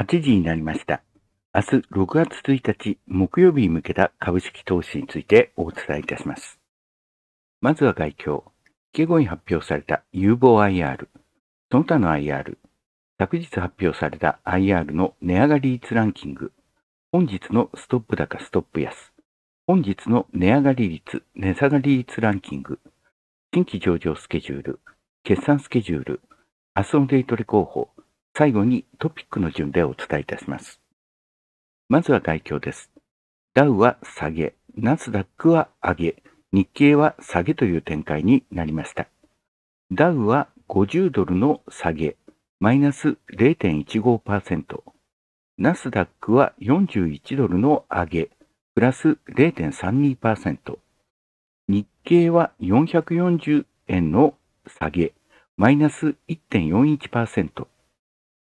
8時になりました。明日6月1日木曜日に向けた株式投資についてお伝えいたします。まずは外況。季後に発表された有望 IR、その他の IR、昨日発表された IR の値上がり率ランキング、本日のストップ高ストップ安、本日の値上がり率、値下がり率ランキング、新規上場スケジュール、決算スケジュール、明日のデイトレ候補、最後にトピックの順でお伝えいたします。まずは概況です。ダウは下げ、ナスダックは上げ、日経は下げという展開になりました。ダウは50ドルの下げ、マイナス0.15%。ナスダックは41ドルの上げ、プラス0.32%。日経は440円の下げ、マイナス1.41%。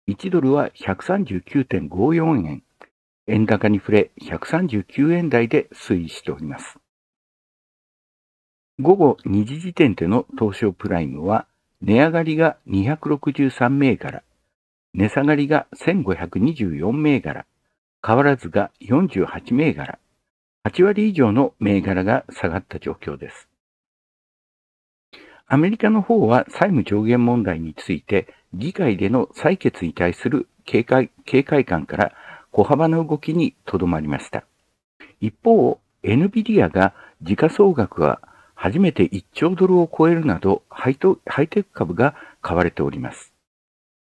1ドルは139.54円、円高に触れ139円台で推移しております。午後2時時点での東証プライムは、値上がりが263銘柄、値下がりが1524銘柄、変わらずが48銘柄、8割以上の銘柄が下がった状況です。アメリカの方は債務上限問題について、議会での採決に対する警戒警戒感から小幅な動きにとどまりました。一方、NVIDIA が時価総額は初めて1兆ドルを超えるなどハイトハイテク株が買われております。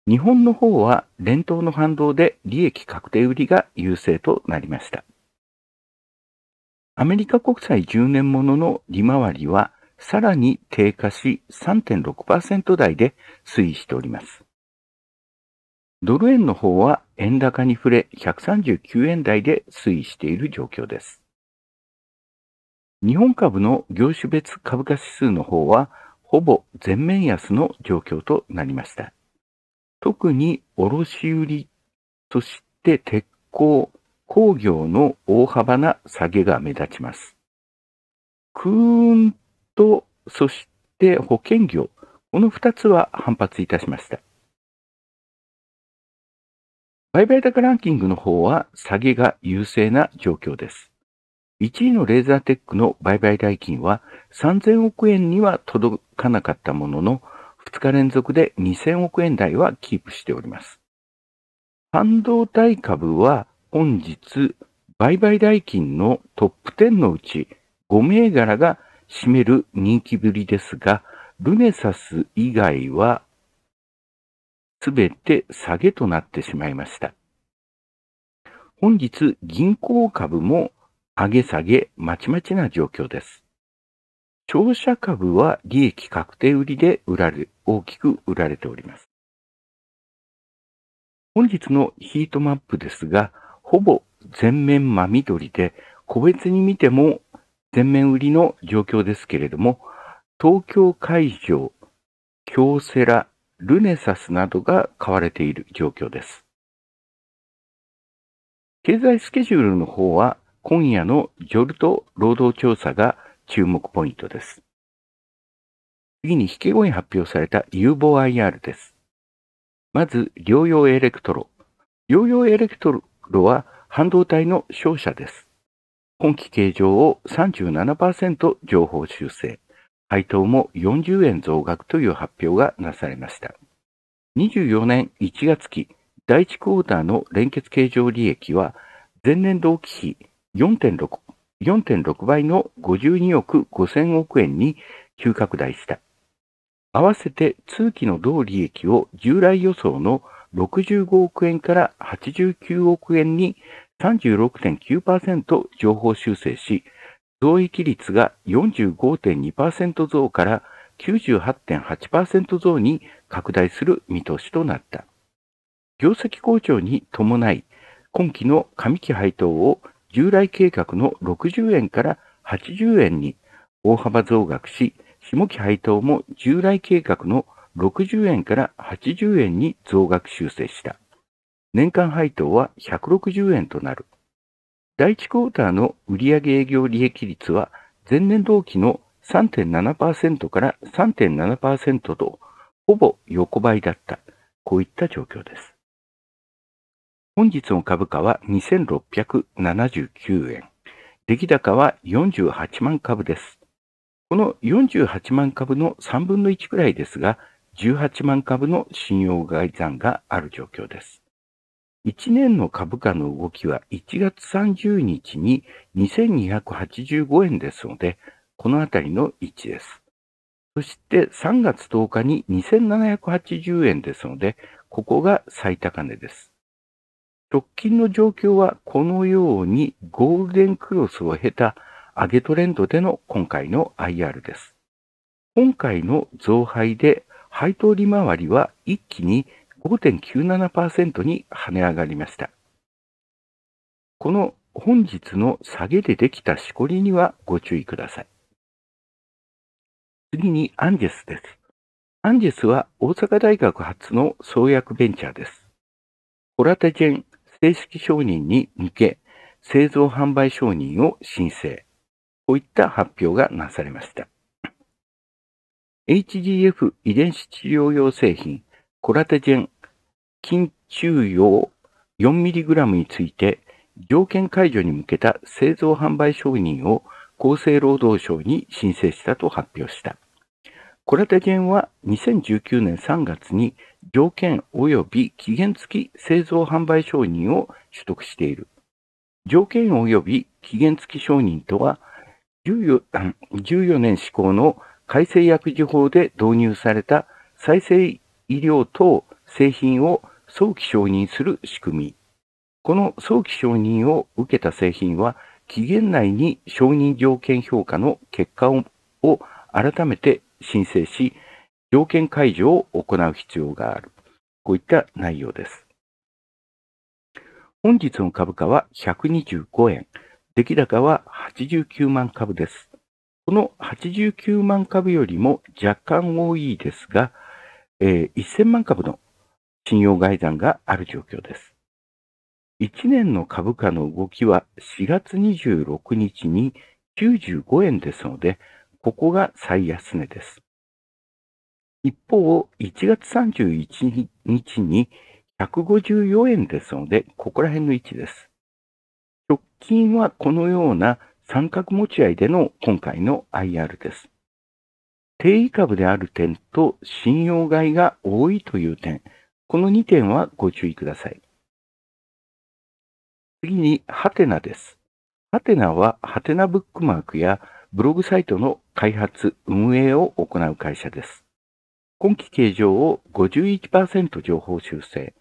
日本の方は連投の反動で利益確定売りが優勢となりました。アメリカ国債10年ものの利回りはさらに低下し3.6%台で推移しております。ドル円の方は円高に触れ139円台で推移している状況です。日本株の業種別株価指数の方はほぼ全面安の状況となりました。特に卸売、そして鉄鋼、工業の大幅な下げが目立ちます。と、そして保険業、この2つは反発いたしました。売買高ランキングの方は下げが優勢な状況です。1位のレーザーテックの売買代金は3000億円には届かなかったものの、2日連続で2000億円台はキープしております。半導体株は本日、売買代金のトップ10のうち5銘柄が占める人気ぶりですが、ルネサス以外はすべて下げとなってしまいました。本日、銀行株も上げ下げまちまちな状況です。商社株は利益確定売りで売られ、大きく売られております。本日のヒートマップですが、ほぼ全面真緑で、個別に見ても全面売りの状況ですけれども、東京会場、京セラ、ルネサスなどが買われている状況です。経済スケジュールの方は、今夜のジョルト労働調査が注目ポイントです。次に引け後に発表された有望 IR です。まず、療養エレクトロ。療養エレクトロは半導体の商社です。今期計上を37%上方修正、配当も40円増額という発表がなされました。24年1月期第1クォーターの連結計上利益は前年同期比4.6 4.6倍の52億5000億円に急拡大した。合わせて通期の同利益を従来予想の65億円から89億円に36.9%情報修正し、増益率が45.2%増から98.8%増に拡大する見通しとなった。業績好調に伴い、今期の上期配当を従来計画の60円から80円に大幅増額し、下期配当も従来計画の60円から80円に増額修正した。年間配当は160円となる。第1クォーターの売上営業利益率は前年同期の3.7%から3.7%とほぼ横ばいだった。こういった状況です。本日の株価は2679円。出来高は48万株です。この48万株の3分の1くらいですが、18万株の信用外算がある状況です。1年の株価の動きは1月30日に2285円ですので、このあたりの位置です。そして3月10日に2780円ですので、ここが最高値です。直近の状況はこのようにゴールデンクロスを経た上げトレンドでの今回の IR です。今回の増配で配当利回りは一気に5.97%に跳ね上がりました。この本日の下げでできたしこりにはご注意ください。次にアンジェスです。アンジェスは大阪大学発の創薬ベンチャーです。コラテジェン正式承認に向け、製造販売承認を申請。こういった発表がなされました。HDF 遺伝子治療用製品コラテジェン、筋中用 4mg について、条件解除に向けた製造販売承認を厚生労働省に申請したと発表した。コラテジェンは2019年3月に条件及び期限付き製造販売承認を取得している。条件及び期限付き承認とは14、14年施行の改正薬事法で導入された再生医療等製品を早期承認する仕組み。この早期承認を受けた製品は、期限内に承認条件評価の結果を改めて申請し、条件解除を行う必要がある。こういった内容です。本日の株価は125円、出来高は89万株です。この89万株よりも若干多いですが、えー、1000万株の信用外算がある状況です。1年の株価の動きは4月26日に95円ですので、ここが最安値です。一方、1月31日に154円ですので、ここら辺の位置です。直近はこのような三角持ち合いでの今回の IR です。定位株である点と信用買いが多いという点、この2点はご注意ください。次に、ハテナです。ハテナは、ハテナブックマークやブログサイトの開発、運営を行う会社です。今期計上を51%情報修正、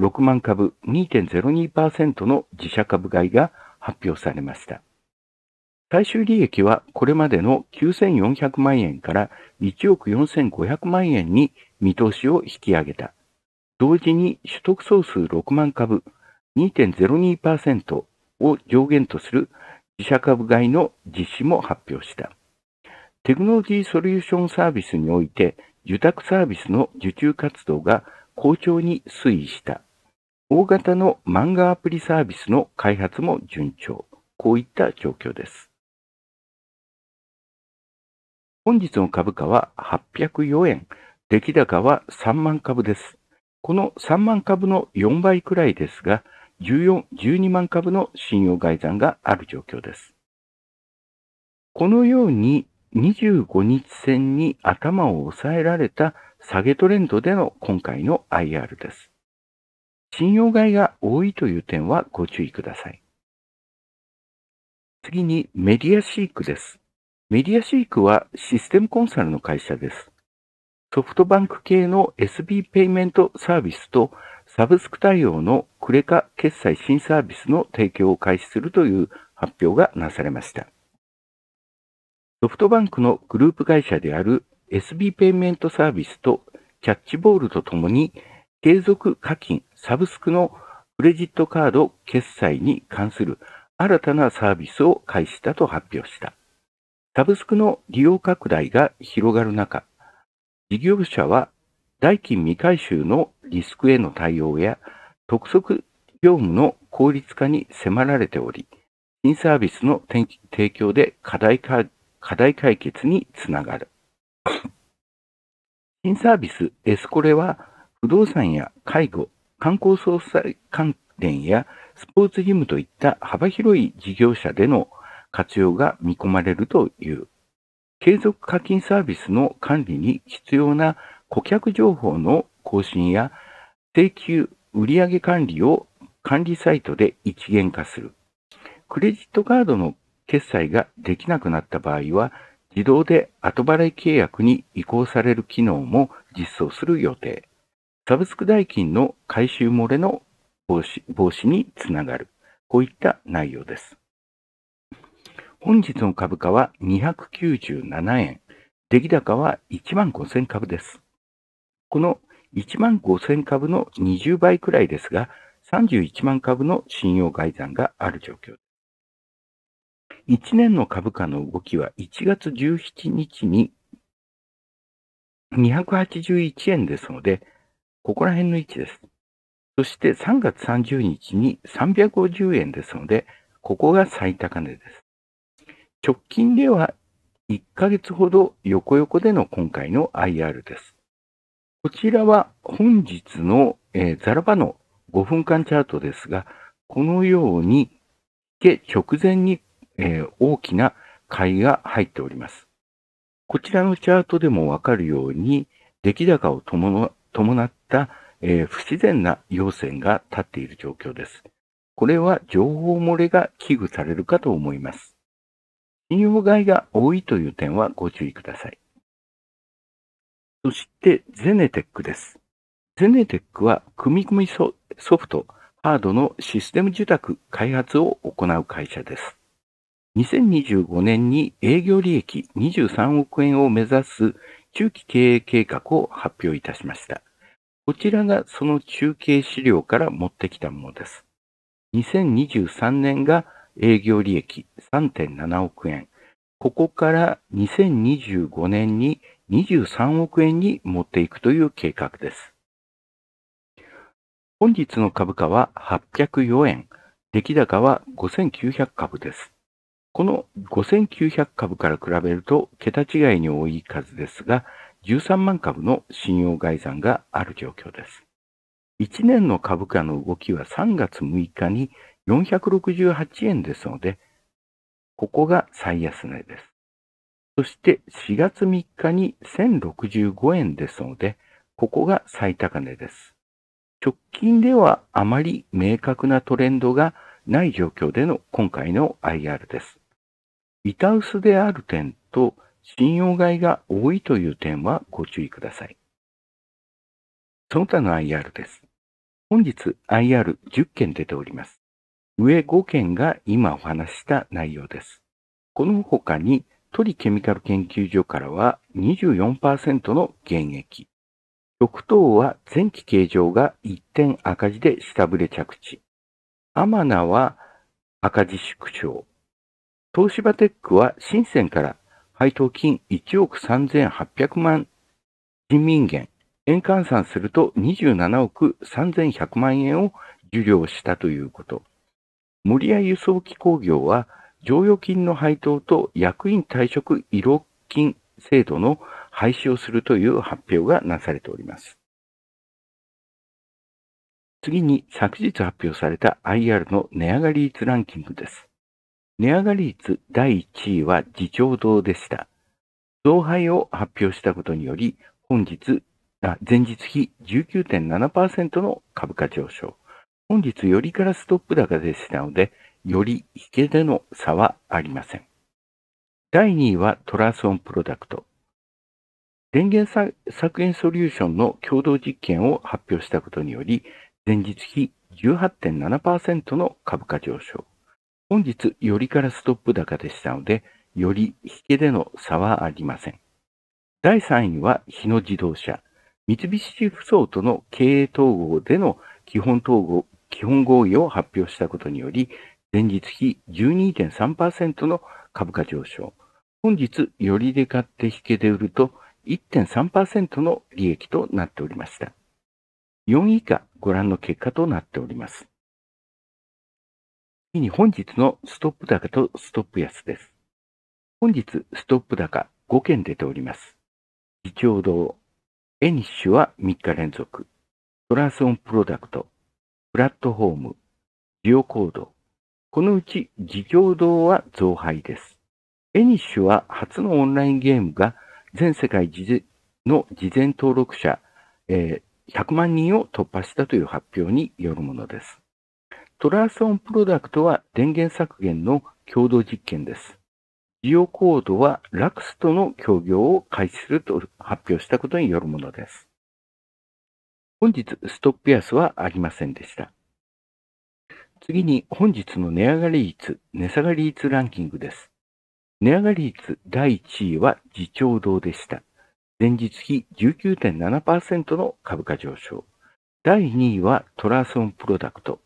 6万株2.02%の自社株買いが発表されました。最終利益はこれまでの9400万円から1億4500万円に見通しを引き上げた。同時に取得総数6万株2.02%を上限とする自社株買いの実施も発表した。テクノロジーソリューションサービスにおいて受託サービスの受注活動が好調に推移した。大型の漫画アプリサービスの開発も順調。こういった状況です。本日の株価は804円、出来高は3万株です。この3万株の4倍くらいですが、14 12万株の信用外算がある状況です。このように25日線に頭を押さえられた下げトレンドでの今回の IR です。信用外が多いという点はご注意ください。次にメディアシークです。メディアシークはシステムコンサルの会社です。ソフトバンク系の SB ペイメントサービスとサブスク対応のクレカ決済新サービスの提供を開始するという発表がなされました。ソフトバンクのグループ会社である SB ペイメントサービスとキャッチボールとともに継続課金サブスクのクレジットカード決済に関する新たなサービスを開始したと発表した。サブスクの利用拡大が広がる中、事業者は代金未回収のリスクへの対応や督促業務の効率化に迫られており、新サービスの提供で課題課題解決につながる。新サービスエスコレは不動産や介護、観光総裁関連やスポーツ義務といった幅広い事業者での活用が見込まれるという。継続課金サービスの管理に必要な顧客情報の更新や請求売上管理を管理サイトで一元化する。クレジットカードの決済ができなくなった場合は、自動で後払い契約に移行される機能も実装する予定。サブスク代金の回収漏れの防止防止につながる。こういった内容です。本日の株価は297円、出来高は1万5000株です。この1万5000株の20倍くらいですが、31万株の信用概算がある状況。1年の株価の動きは1月17日に281円ですので、ここら辺の位置です。そして3月30日に350円ですので、ここが最高値です。直近では1ヶ月ほど横横での今回の IR です。こちらは本日の、えー、ザラバの5分間チャートですが、このように、け直前に、えー、大きな買いが入っております。こちらのチャートでもわかるように、出来高を伴った、えー、不自然な陽線が立っている状況です。これは情報漏れが危惧されるかと思います。引用が多いという点はご注意ください。そして、ゼネテックです。ゼネテックは、組み込みソフト、ハードのシステム受託開発を行う会社です。2025年に営業利益23億円を目指す中期経営計画を発表いたしました。こちらがその中継資料から持ってきたものです。2023年が営業利益3.7億円。ここから2025年に23億円に持っていくという計画です。本日の株価は804円、出来高は5900株です。この5900株から比べると桁違いに多い数ですが、13万株の信用概算がある状況です。1年の株価の動きは3月6日に468円ですので、ここが最安値です。そして4月3日に1065円ですので、ここが最高値です。直近ではあまり明確なトレンドがない状況での今回の IR です。板薄である点と信用買いが多いという点はご注意ください。その他の IR です。本日 IR10 件出ております。上5件が今お話した内容です。この他に、鳥ケミカル研究所からは24%の減益。6等は前期形状が一点赤字で下振れ着地。アマナは赤字縮小。東芝テックは深センから配当金1億3800万人民元、円換算すると27億3100万円を受領したということ。森屋輸送機工業は、剰余金の配当と役員退職慰労金制度の廃止をするという発表がなされております。次に昨日発表された IR の値上がり率ランキングです。値上がり率第1位は自長堂でした。増配を発表したことにより、本日、前日比19.7%の株価上昇。本日よりからストップ高でしたので、より引けでの差はありません。第2位はトラスオンプロダクト。電源削減ソリューションの共同実験を発表したことにより、前日比18.7%の株価上昇。本日よりからストップ高でしたので、より引けでの差はありません。第3位は日野自動車。三菱地ふそとの経営統合での基本統合基本合意を発表したことにより、前日比12.3%の株価上昇。本日、よりで買って引けで売ると1.3%の利益となっておりました。4以下ご覧の結果となっております。次に本日のストップ高とストップ安です。本日、ストップ高5件出ております。自長堂、エニッシュは3日連続、トランスオンプロダクト、プラットフォーム、ジオコード。このうち事業堂は増配です。エニッシュは初のオンラインゲームが全世界の事前登録者、えー、100万人を突破したという発表によるものです。トラーソンプロダクトは電源削減の共同実験です。ジオコードはラクスとの協業を開始すると発表したことによるものです。本日、ストップ安はありませんでした。次に、本日の値上がり率、値下がり率ランキングです。値上がり率第1位は自長堂でした。前日比19.7%の株価上昇。第2位はトラソンプロダクト。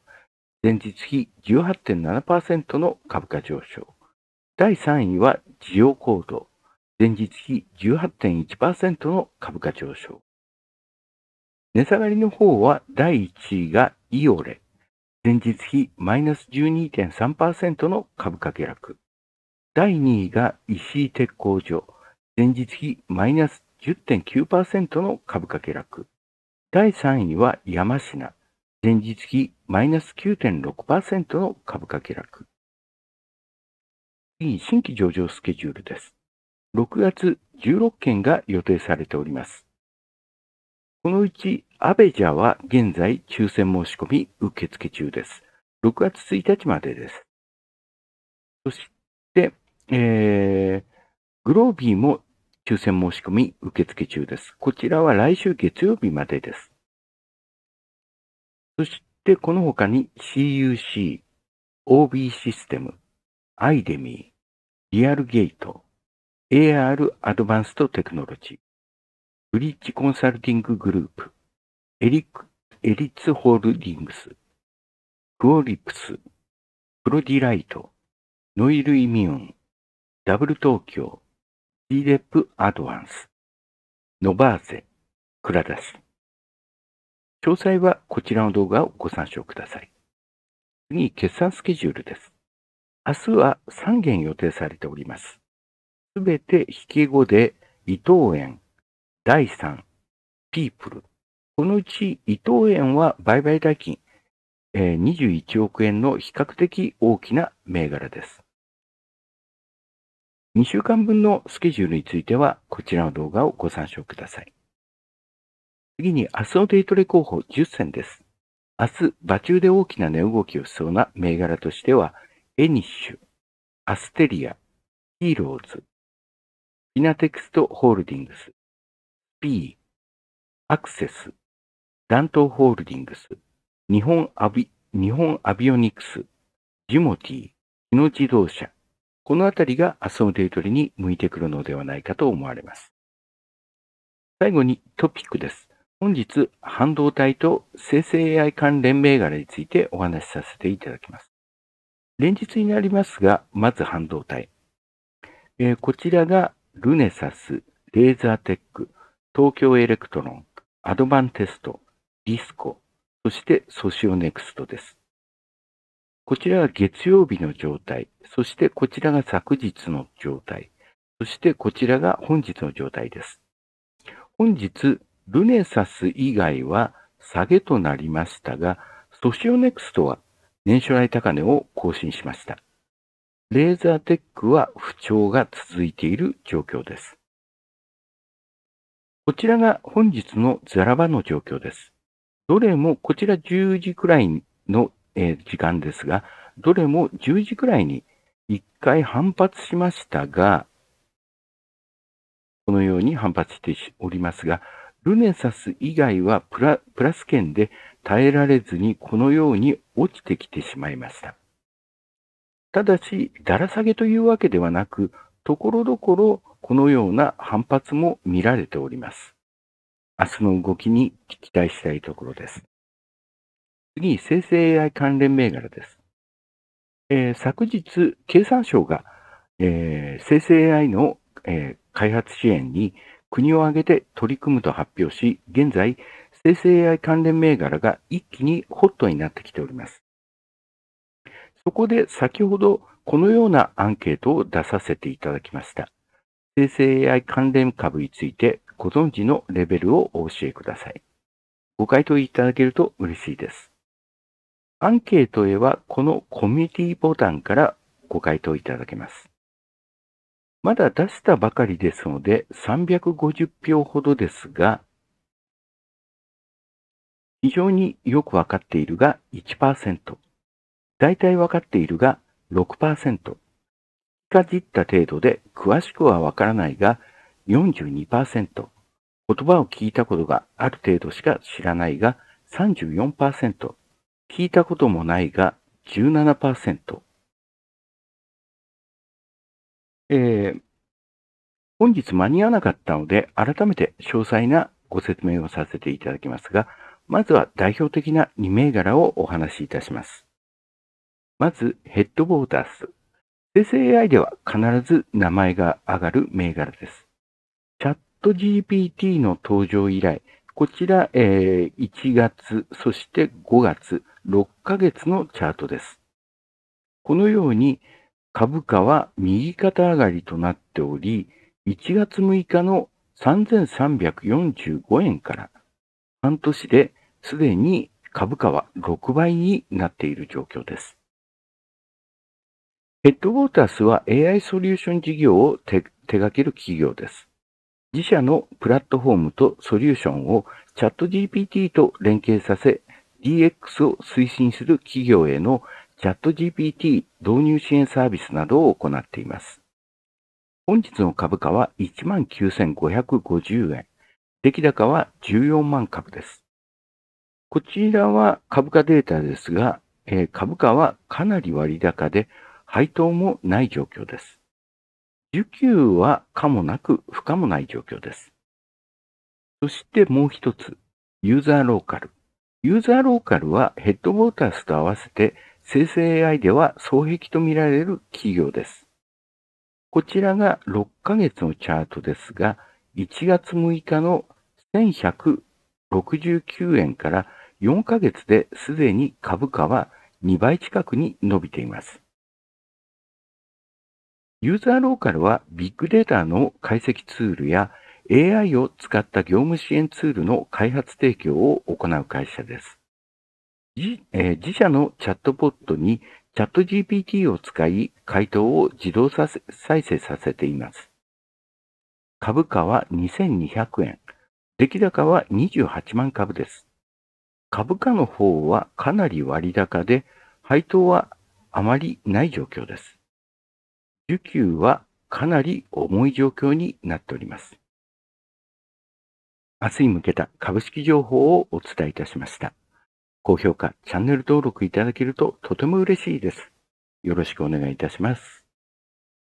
前日比18.7%の株価上昇。第3位は需要行動。前日比18.1%の株価上昇。値下がりの方は第1位がイオレ。前日比マイナス12.3%の株価下落。第2位が石井鉄工所。前日比マイナス10.9%の株価下落。第3位は山科。前日比マイナス9.6%の株価下落。次に新規上場スケジュールです。6月16件が予定されております。このうち、アベジャは現在抽選申し込み受付中です。6月1日までです。そして、えー、グロービーも抽選申し込み受付中です。こちらは来週月曜日までです。そして、この他に CUC、OB システム、アイデミー、リアルゲート、AR アドバンストテクノロジー、ブリッジコンサルティンググループ、エリック、エリッツホールディングス、クオリプス、プロディライト、ノイルイミュン、ダブル東京、ィレップアドバンス、ノバーゼ、クラダス。詳細はこちらの動画をご参照ください。次、決算スケジュールです。明日は3件予定されております。すべて引き後で、伊藤園、第3、ピープル。このうち伊藤園は売買代金、えー、21億円の比較的大きな銘柄です。2週間分のスケジュールについては、こちらの動画をご参照ください。次に、明日のデイトレ候補10選です。明日、場中で大きな値動きをしそうな銘柄としては、エニッシュ、アステリア、ヒーローズ、ィナテクストホールディングス、P、アクセス、ントホールディングス、日本アビ、日本アビオニクス、ジュモティ、日野自動車、このあたりがアソーデイトリに向いてくるのではないかと思われます。最後にトピックです。本日、半導体と生成 AI 関連銘柄についてお話しさせていただきます。連日になりますが、まず半導体。えー、こちらがルネサス、レーザーテック、東京エレクトロン、アドバンテスト、ディスコ、そしてソシオネクストです。こちらは月曜日の状態、そしてこちらが昨日の状態、そしてこちらが本日の状態です。本日、ルネサス以外は下げとなりましたが、ソシオネクストは年初来高値を更新しました。レーザーテックは不調が続いている状況です。こちらが本日のザラバの状況です。どれもこちら10時くらいの、え時間ですが、どれも10時くらいに1回反発しましたが、このように反発しておりますが、ルネサス以外はプラプラス圏で耐えられずにこのように落ちてきてしまいました。ただし、だら下げというわけではなく、ところどころこのような反発も見られております。明日の動きに期待したいところです。次、生成 AI 関連銘柄です。えー、昨日、経産省が、えー、生成 AI の、えー、開発支援に国を挙げて取り組むと発表し、現在、生成 AI 関連銘柄が一気にホットになってきております。そこで先ほどこのようなアンケートを出させていただきました。生成 AI 関連株についてご存知のレベルをお教えください。ご回答いただけると嬉しいです。アンケートへはこのコミュニティボタンからご回答いただけます。まだ出したばかりですので350票ほどですが、非常によくわかっているが1%、大体わかっているが6%。かじった程度で詳しくはわからないが42%。言葉を聞いたことがある程度しか知らないが34%。聞いたこともないが17%。えー、本日間に合わなかったので、改めて詳細なご説明をさせていただきますが、まずは代表的な2銘柄をお話しいたします。まず、ヘッドウォータース。生成 AI では必ず名前が上がる銘柄です。チャット GPT の登場以来、こちら、えー、1月、そして5月、6ヶ月のチャートです。このように株価は右肩上がりとなっており、1月6日の3345円から半年ですでに株価は6倍になっている状況です。ヘッドウォータースは AI ソリューション事業を手掛ける企業です。自社のプラットフォームとソリューションをチャット GPT と連携させ、DX を推進する企業へのチャット GPT 導入支援サービスなどを行っています。本日の株価は19,550円。出来高は14万株です。こちらは株価データですが、えー、株価はかなり割高で、配当もない状況です。需給は可もなく不可もない状況です。そしてもう一つ、ユーザーローカル。ユーザーローカルはヘッドウォータースと合わせて生成 AI では双璧と見られる企業です。こちらが6ヶ月のチャートですが、1月6日の1169円から4ヶ月ですでに株価は2倍近くに伸びています。ユーザーローカルはビッグデータの解析ツールや AI を使った業務支援ツールの開発提供を行う会社です。自えー、自社のチャットボットにチャット GPT を使い回答を自動再生させています。株価は2200円、出来高は28万株です。株価の方はかなり割高で、配当はあまりない状況です。需給はかなり重い状況になっております。明日に向けた株式情報をお伝えいたしました。高評価、チャンネル登録いただけるととても嬉しいです。よろしくお願いいたします。